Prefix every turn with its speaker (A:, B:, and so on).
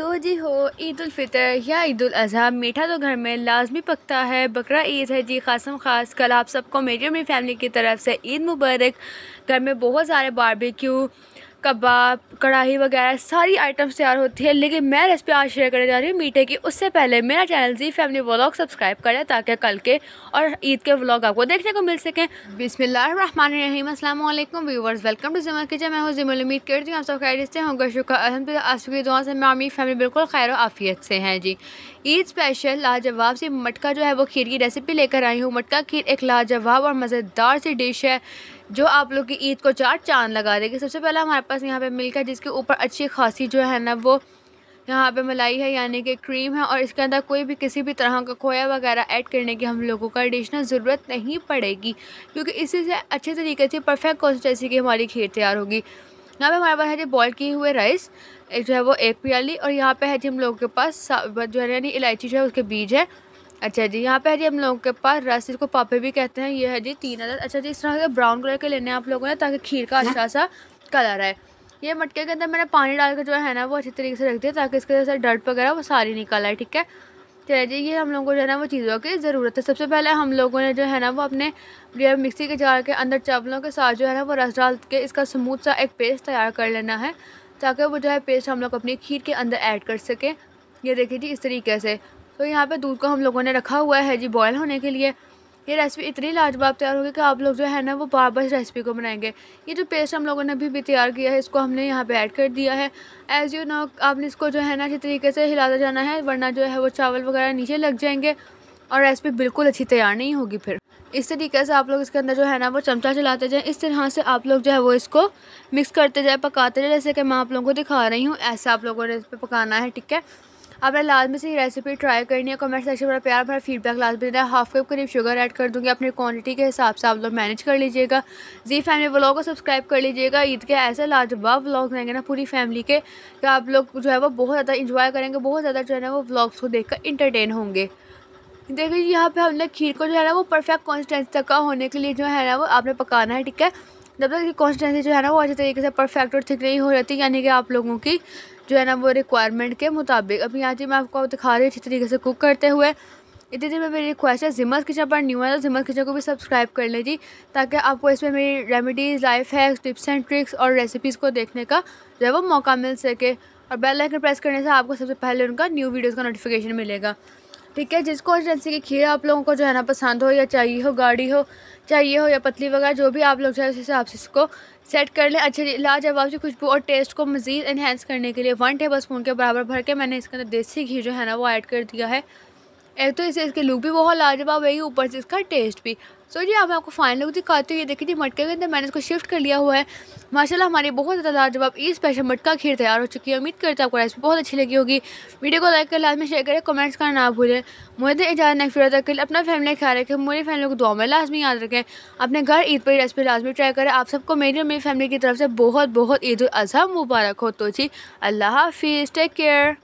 A: तो जी हो ईद फ़ितर या ईद अज़ी मीठा तो घर में लाजमी पकता है बकरा ईद है जी खासम खास कल आप सबको मेरी और मेरी फैमिली की तरफ से ईद मुबारक घर में बहुत सारे बारबेक्यू कबाब कढ़ाई वगैरह सारी आइटम्स तैयार होती है लेकिन मैं रेसिपी आज शेयर करने जा रही हूँ मीठे की उससे पहले मेरा channel G family vlog subscribe करें ताकि कल के और ईद के व्लॉग आपको देखने को मिल सकें बिसमीम अल्लाम व्यूवर्स वेलकम टू जमा किचन मैं हूँ जिमल उम्मीद करती हूँ आप सब से होंगे शुक्र अहम आसुकी दुआ से मैं फैमिली बिल्कुल खैर आफियत से हैं जी ईद स्पेशल लाजवाब सी मटका जो है वो खीर की रेसिपी लेकर आई हूँ मटका खीर एक लाजवाब और मज़ेदार सी डिश है जो आप लोग की ईद को चार चांद लगा देगी सबसे पहला हमारे पास यहाँ पे मिल्क है जिसके ऊपर अच्छी खासी जो है ना वो यहाँ पे मलाई है यानी कि क्रीम है और इसके अंदर कोई भी किसी भी तरह का खोया वगैरह ऐड करने की हम लोगों का एडिशनल ज़रूरत नहीं पड़ेगी क्योंकि इसी से अच्छे तरीके से परफेक्ट कॉन्सिस्टेंसी की हमारी खीर तैयार होगी यहाँ पे हमारे पास है जी बॉयल किए हुए राइस एक जो है वो एक प्याली और यहाँ पे है जी हम लोगों के पास जो है यानी इलायची जो है उसके बीज है अच्छा जी यहाँ पे है जी हम लोगों के पास रस को पापे भी कहते हैं ये है जी तीन हज़ार अच्छा जी इस तरह के ब्राउन कलर के लेने आप लोगों ने ताकि खीर का हाँ। अच्छा सा कलर आए ये मटके के अंदर मैंने पानी डाल के जो है ना वो अच्छी तरीके से रख दिया ताकि इसके जैसे डर्ट वगैरह वो सारी निकल आए ठीक है चलिए जी ये हम लोगों को जो है ना वो चीज़ों की ज़रूरत है सबसे पहले हम लोगों ने जो है ना वो अपने मिक्सी के जार के अंदर चावलों के साथ जो है ना वो रस डाल के इसका स्मूथ सा एक पेस्ट तैयार कर लेना है ताकि वो जो है पेस्ट हम लोग अपनी खीर के अंदर ऐड कर सकें ये देखिए जी इस तरीके से तो यहाँ पे दूध को हम लोगों ने रखा हुआ है जी बॉयल होने के लिए ये रेसिपी इतनी लाजवाब तैयार होगी कि आप लोग जो है ना वो बार बार रेसिपी को बनाएंगे ये जो पेस्ट हम लोगों ने अभी भी तैयार किया है इसको हमने यहाँ पे ऐड कर दिया है एज़ यू नो आपने इसको जो है ना अच्छी तरीके से हिलाता जाना है वरना जो है वो चावल वगैरह नीचे लग जाएंगे और रेसिपी बिल्कुल अच्छी तैयार नहीं होगी फिर इस तरीके से आप लोग इसके अंदर जो है ना वो चमचा चलाते जाएँ इस तरह से आप लोग जो है वो इसको मिक्स करते जाए पकाते जाए जैसे कि मैं आप लोगों को दिखा रही हूँ ऐसे आप लोगों ने इस पर पकाना है ठीक है आपने लाजमी से ये रेसिपी ट्राई करनी है कमेंट सेक्शन में प्यार भरा फीडबैक लाजमी देना है हाफ कप करीब शुगर ऐड कर दूँगी अपनी क्वान्टिटी के हिसाब से आप लोग मैनेज कर लीजिएगा जी फैमिली ब्लॉग को सब्सक्राइब कर लीजिएगा ईद के ऐसे लाजवाब ब्लॉग रहेंगे ना पूरी फैमिली के कि आप लोग जो है वो बहुत ज़्यादा इंजॉय करेंगे बहुत ज़्यादा जो है ना वो ब्लॉग्स को देख कर इंटरटेन होंगे देखिए यहाँ पे हमने खीर को जो है ना वो परफेक्ट कॉन्सिस्टेंसी तक का होने के लिए जो है ना वो आपने पकाना है ठीक है जब तक कॉन्सिस्टेंसी जो है ना वो अच्छे तरीके से परफेक्ट और थिक नहीं हो जाती यानी कि आप लोगों की जो है ना वो रिक्वायरमेंट के मुताबिक अभी यहाँ जी मैं आपको दिखा रही हूँ अच्छी तरीके से कुक करते हुए इतनी देर में मेरी रिक्वेस्ट है जिमस किचन पर न्यू है तो जिमस किचन को भी सब्सक्राइब कर लें जी ताकि आपको इसमें मेरी remedies life hacks tips and tricks और रेसिपीज़ को देखने का जो है वो मौका मिल सके और बेल आइकन प्रेस करने से आपको सबसे पहले उनका न्यू वीडियोज़ का नोटिफिकेशन मिलेगा ठीक है जिसको एजेंसी की खीर आप लोगों को जो है ना पसंद हो या चाहिए हो गाड़ी हो चाहिए हो या पतली वगैरह जो भी आप लोग चाहे उस हिसाब से इसको सेट कर लें अच्छे लाजवाब से खुशबू और टेस्ट को मज़ीद इन्हेंस करने के लिए वन टेबल स्पून के बराबर भर के मैंने इसके अंदर देसी घी जो है ना वो ऐड कर दिया है एक तो इसे इसके लुक भी बहुत लाजवाब है ऊपर से इसका टेस्ट भी सो so जी अब मैं आपको फाइनल लुक दिखाती हूँ ये देखिए जी मटके के अंदर मैंने इसको शिफ्ट कर लिया हुआ है माशाल्लाह हमारी बहुत ज़्यादा लाजवाब ई स्पेशल मटका खीर तैयार हो चुकी है उम्मीद करते हैं आपको रेसिपी बहुत अच्छी लगी होगी वीडियो को लाइक कर लाजमी शेयर करें कमेंट्स करना ना भूलें मुझे इजाज़त नहीं फिर तक अपना फैमिली ख्याल रखें मेरी फैमिली को दुआ में लाजमी याद रखें अपने घर ईद पर रेसिपी लाजमी ट्राई करें आप सबको मेरी और मेरी फैमिली की तरफ से बहुत बहुत ईद अजहा मुबारक हो तो जी अल्लाह हाफिज़ टेक केयर